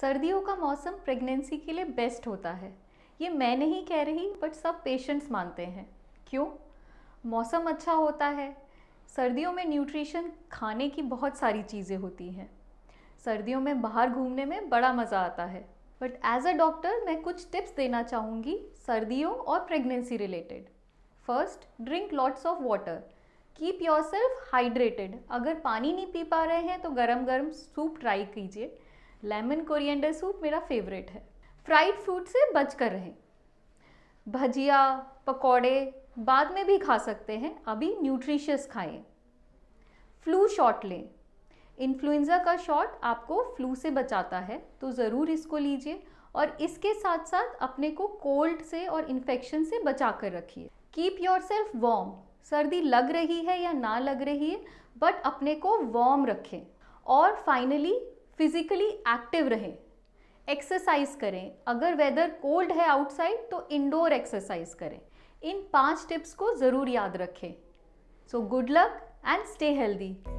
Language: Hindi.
सर्दियों का मौसम प्रेगनेंसी के लिए बेस्ट होता है ये मैं नहीं कह रही बट सब पेशेंट्स मानते हैं क्यों मौसम अच्छा होता है सर्दियों में न्यूट्रिशन खाने की बहुत सारी चीज़ें होती हैं सर्दियों में बाहर घूमने में बड़ा मज़ा आता है बट एज अ डॉक्टर मैं कुछ टिप्स देना चाहूँगी सर्दियों और pregnancy related first drink lots of water keep yourself hydrated अगर पानी नहीं पी पा रहे हैं तो गरम गरम सूप ट्राई कीजिए लेमन कोरिएंडर सूप मेरा फेवरेट है फ्राइड फूड से बच कर रहें भजिया पकौड़े बाद में भी खा सकते हैं अभी न्यूट्रिशियस खाएं फ्लू शॉट लें इन्फ्लुएंज़ा का शॉट आपको फ्लू से बचाता है तो ज़रूर इसको लीजिए और इसके साथ साथ अपने को कोल्ड से और इन्फेक्शन से बचा कर रखिए कीप योर सेल्फ वॉम सर्दी लग रही है या ना लग रही है बट अपने को वॉम रखें और फाइनली फिजिकली एक्टिव रहें एक्सरसाइज करें अगर वेदर कोल्ड है आउटसाइड तो इंडोर एक्सरसाइज करें इन पांच टिप्स को ज़रूर याद रखें so good luck and stay healthy